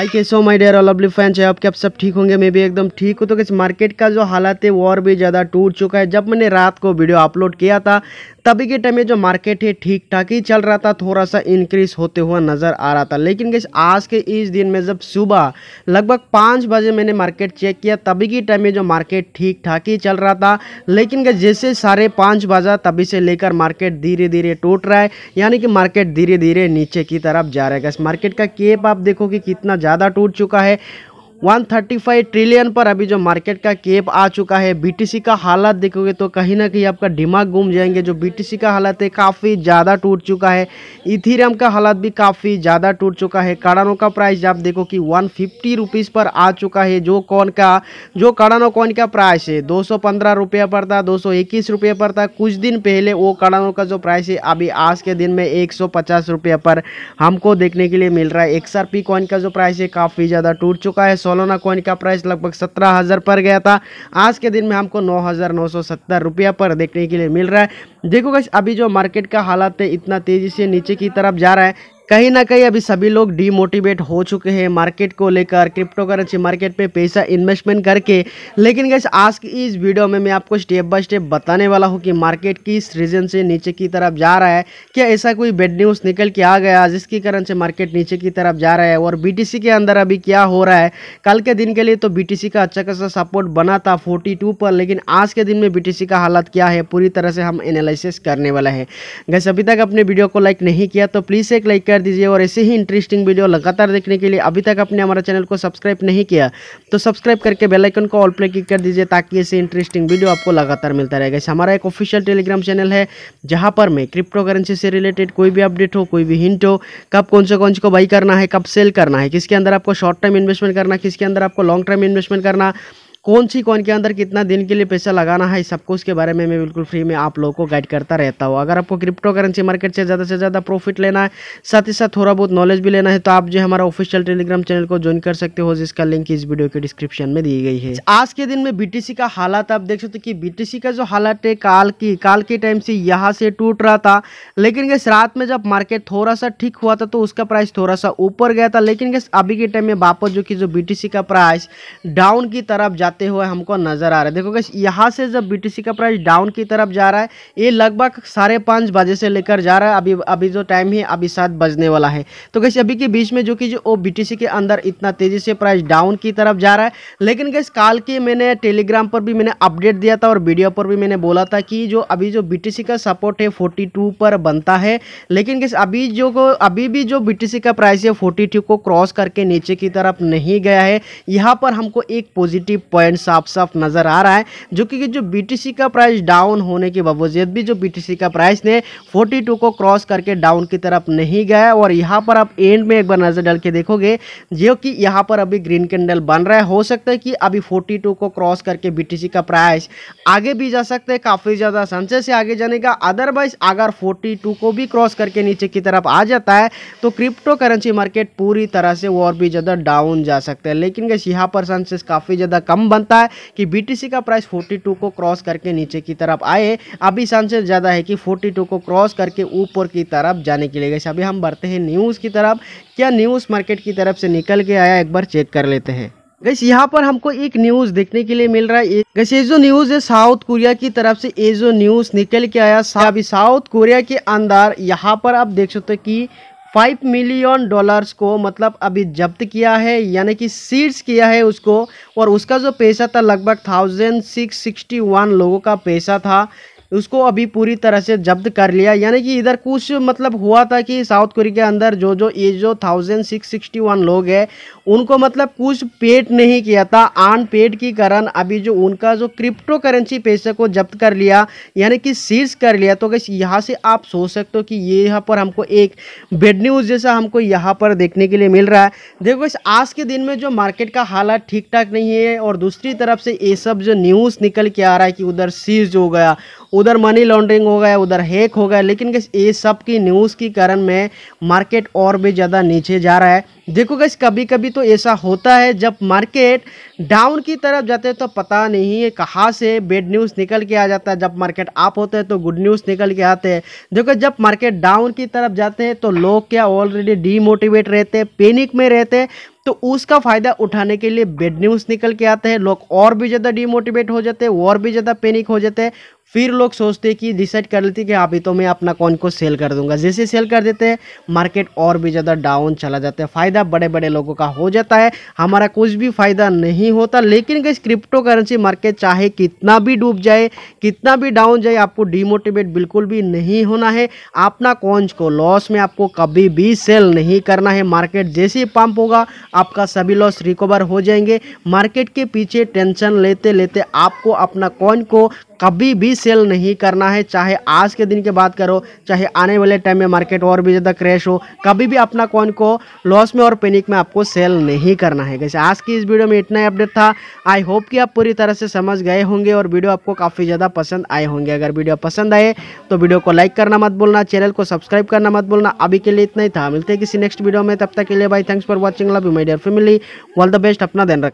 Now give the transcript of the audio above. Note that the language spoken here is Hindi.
आई कैसे सो माय डेयर लवली फैन है आपके आप सब ठीक होंगे मैं भी एकदम ठीक हूँ तो कैसे मार्केट का जो हालात है वो और भी ज़्यादा टूट चुका है जब मैंने रात को वीडियो अपलोड किया था तभी के टाइम में जो मार्केट है ठीक ठाक ही चल रहा था थोड़ा सा इंक्रीज होते हुआ नज़र आ रहा था लेकिन गैस आज के इस दिन में जब सुबह लगभग पाँच बजे मैंने मार्केट चेक किया तभी के टाइम में जो मार्केट ठीक ठाक ही चल रहा था लेकिन गैस जैसे साढ़े पाँच बजा तभी से लेकर मार्केट धीरे धीरे टूट रहा है यानी कि मार्केट धीरे धीरे नीचे की तरफ जा रहा है गैस मार्केट का केप आप देखो कि कितना ज़्यादा टूट चुका है 135 ट्रिलियन पर अभी जो मार्केट का केप आ चुका है बीटीसी का हालत देखोगे तो कहीं ना कहीं आपका दिमाग घूम जाएंगे जो बीटीसी का हालत है काफ़ी ज़्यादा टूट चुका है इथीरियम का हालत भी काफ़ी ज़्यादा टूट चुका है काड़ानों का प्राइस आप देखो कि वन फिफ्टी पर आ चुका है जो कौन का जो काड़ानो कौन का प्राइस है दो सौ पर था दो सौ पर था कुछ दिन पहले वो काड़ानों का जो प्राइस है अभी आज के दिन में एक पर हमको देखने के लिए मिल रहा है एक्सआरपी कॉइन का जो प्राइस है काफ़ी ज़्यादा टूट चुका है सोलोना कॉइन का प्राइस लगभग सत्रह हज़ार पर गया था आज के दिन में हमको नौ हज़ार नौ सौ सत्तर रुपया पर देखने के लिए मिल रहा है देखो गैस अभी जो मार्केट का हालात है इतना तेज़ी से नीचे की तरफ जा रहा है कहीं ना कहीं अभी सभी लोग डीमोटिवेट हो चुके हैं मार्केट को लेकर क्रिप्टो करेंसी मार्केट पे पैसा इन्वेस्टमेंट करके लेकिन गैस आज की इस वीडियो में मैं आपको स्टेप बाय स्टेप बताने वाला हूँ कि मार्केट किस रीजन से नीचे की तरफ जा रहा है क्या ऐसा कोई बेड न्यूज़ निकल के आ गया जिसके कारण से मार्केट नीचे की तरफ जा रहा है और बी के अंदर अभी क्या हो रहा है कल के दिन के लिए तो बी का अच्छा खासा सपोर्ट बना था फोर्टी पर लेकिन आज के दिन में बी का हालत क्या है पूरी तरह से हम एनालिसिस करने वाला है गैस अभी तक अपने वीडियो को लाइक नहीं किया तो प्लीज़ एक लाइक कर शेयर दीजिए और ऐसे ही इंटरेस्टिंग वीडियो लगातार देखने के लिए अभी तक आपने हमारा चैनल को सब्सक्राइब नहीं किया तो सब्सक्राइब करके बेलाइकन को ऑल पे क्लिक कर दीजिए ताकि ऐसे इंटरेस्टिंग वीडियो आपको लगातार मिलता रहेगा इस हमारा एक ऑफिशियल टेलीग्राम चैनल है जहाँ पर मैं क्रिप्टो करेंसी से रिलेटेड कोई भी अपडेट हो कोई भी हिंट हो कब कौन से कौन से को बाई करना है कब सेल करना है किसके अंदर आपको शॉर्ट टर्म इन्वेस्टमेंट करना किसके अंदर आपको लॉन्ग टर्म इन्वेस्टमेंट करना कौन सी कॉइन के अंदर कितना दिन के लिए पैसा लगाना है सबको उसके बारे में मैं बिल्कुल फ्री में आप लोगों को गाइड करता रहता हूँ अगर आपको क्रिप्टो करेंसी मार्केट से ज़्यादा से ज़्यादा प्रॉफिट लेना है साथ ही साथ थोड़ा बहुत नॉलेज भी लेना है तो आप जो हमारा ऑफिशियल टेलीग्राम चैनल को ज्वाइन कर सकते हो जिसका लिंक इस वीडियो के डिस्क्रिप्शन में दी गई है अच्छा, आज के दिन में बीटीसी का हालात आप देख सकते हो कि बीटीसी का जो हालत है काल की काल के टाइम से यहाँ से टूट रहा था लेकिन गैस रात में जब मार्केट थोड़ा सा ठीक हुआ था तो उसका प्राइस थोड़ा सा ऊपर गया था लेकिन अभी के टाइम में वापस जो कि जो बीटीसी का प्राइस डाउन की तरफ जाते हुए हमको नज़र आ रहा है देखो गैस यहाँ से जब बी का प्राइस डाउन की तरफ जा रहा है ये लगभग साढ़े पाँच बजे से लेकर जा रहा है अभी अभी जो टाइम है अभी सात बजने वाला है तो गैस अभी के बीच में जो कि जो बी के अंदर इतना तेज़ी से प्राइस डाउन की तरफ जा रहा है लेकिन गैस काल के मैंने टेलीग्राम पर भी मैंने अपडेट दिया था और वीडियो पर भी मैंने बोला था कि जो अभी जो बी का सपोर्ट है फोर्टी पर बनता है लेकिन गैस अभी जो अभी भी जो बी का प्राइस है फोर्टी को क्रॉस करके नीचे की तरफ नहीं गया है यहाँ पर हमको एक पॉजिटिव पॉइंट साफ साफ नज़र आ रहा है जो कि जो बीटीसी का प्राइस डाउन होने के बावजूद भी जो बीटीसी का प्राइस ने 42 को क्रॉस करके डाउन की तरफ नहीं गया और यहाँ पर आप एंड में एक बार नज़र डाल के देखोगे जो कि यहाँ पर अभी ग्रीन कैंडल बन रहा है हो सकता है कि अभी फोर्टी को क्रॉस करके बी का प्राइस आगे भी जा सकते है काफ़ी ज़्यादा संचय से आगे जाने का अदरवाइज अगर 42 को भी क्रॉस करके नीचे की तरफ आ जाता है तो क्रिप्टो करेंसी मार्केट पूरी तरह से और भी ज़्यादा डाउन जा सकता है लेकिन गैस यहाँ पर सेंसेस काफ़ी ज़्यादा कम बनता है कि बीटीसी का प्राइस 42 को क्रॉस करके नीचे की तरफ आए अभी चांसेस ज़्यादा है कि 42 को क्रॉस करके ऊपर की तरफ जाने के लिए गए अभी हम बढ़ते हैं न्यूज़ की तरफ क्या न्यूज़ मार्केट की तरफ से निकल के आया एक बार चेक कर लेते हैं गैस यहाँ पर हमको एक न्यूज़ देखने के लिए मिल रहा है गैस ये जो न्यूज़ है साउथ कोरिया की तरफ से ये जो न्यूज़ निकल के आया अभी साउथ कोरिया के अंदर यहाँ पर आप देख सकते हो कि फाइव मिलियन डॉलर्स को मतलब अभी जब्त किया है यानी कि सीड्स किया है उसको और उसका जो पैसा था लगभग थाउजेंड सिक्स सिक्सटी वन लोगों का पैसा था उसको अभी पूरी तरह से जब्त कर लिया यानी कि इधर कुछ मतलब हुआ था कि साउथ कोरिया के अंदर जो जो ये जो थाउजेंड सिक्स सिक्सटी वन लोग हैं उनको मतलब कुछ पेड नहीं किया था अनपेड के कारण अभी जो उनका जो क्रिप्टो करेंसी पैसे को जब्त कर लिया यानी कि सीज कर लिया तो कैसे यहाँ से आप सोच सकते हो कि ये यहाँ पर हमको एक बेड न्यूज़ जैसा हमको यहाँ पर देखने के लिए मिल रहा है देखो इस आज के दिन में जो मार्केट का हालत ठीक ठाक नहीं है और दूसरी तरफ से ये सब जो न्यूज़ निकल के आ रहा है कि उधर सीज हो गया उधर मनी लॉन्ड्रिंग हो गया उधर हैक हो गया लेकिन गैस ये सब की न्यूज़ के कारण में मार्केट और भी ज़्यादा नीचे जा रहा है देखो गैस कभी कभी तो ऐसा होता है जब मार्केट डाउन की तरफ जाते हैं तो पता नहीं है कहाँ से बेड न्यूज़ निकल के आ जाता है जब मार्केट अप होते हैं तो गुड न्यूज़ निकल के आते हैं देखो जब मार्केट डाउन की तरफ जाते हैं तो लोग क्या ऑलरेडी डीमोटिवेट रहते हैं पेनिक में रहते हैं तो उसका फ़ायदा उठाने के लिए बेड न्यूज़ निकल के आते हैं लोग और भी ज़्यादा डीमोटिवेट हो जाते हैं और भी ज़्यादा पेनिक हो जाते हैं फिर लोग सोचते कि डिसाइड कर लेते कि अभी तो मैं अपना कॉइन को सेल कर दूंगा जैसे सेल कर देते हैं मार्केट और भी ज़्यादा डाउन चला जाता है फ़ायदा बड़े बड़े लोगों का हो जाता है हमारा कुछ भी फ़ायदा नहीं होता लेकिन कैसे क्रिप्टो करेंसी मार्केट चाहे कितना भी डूब जाए कितना भी डाउन जाए आपको डिमोटिवेट बिल्कुल भी नहीं होना है अपना कॉइन्स को लॉस में आपको कभी भी सेल नहीं करना है मार्केट जैसे पंप होगा आपका सभी लॉस रिकवर हो जाएंगे मार्केट के पीछे टेंशन लेते लेते आपको अपना कॉइन को कभी भी सेल नहीं करना है चाहे आज के दिन की बात करो चाहे आने वाले टाइम में मार्केट और भी ज़्यादा क्रैश हो कभी भी अपना कॉइन को लॉस में और पेनिक में आपको सेल नहीं करना है जैसे आज की इस वीडियो में इतना ही अपडेट था आई होप कि आप पूरी तरह से समझ गए होंगे और वीडियो आपको काफ़ी ज़्यादा पसंद आए होंगे अगर वीडियो पसंद आए तो वीडियो को लाइक करना मत बोलना चैनल को सब्सक्राइब करना मत बोलना अभी के लिए इतना ही था मिलते हैं किसी नेक्स्ट वीडियो में तब तक के लिए भाई thanks for watching love you my dear family all the best अपना ध्यान रख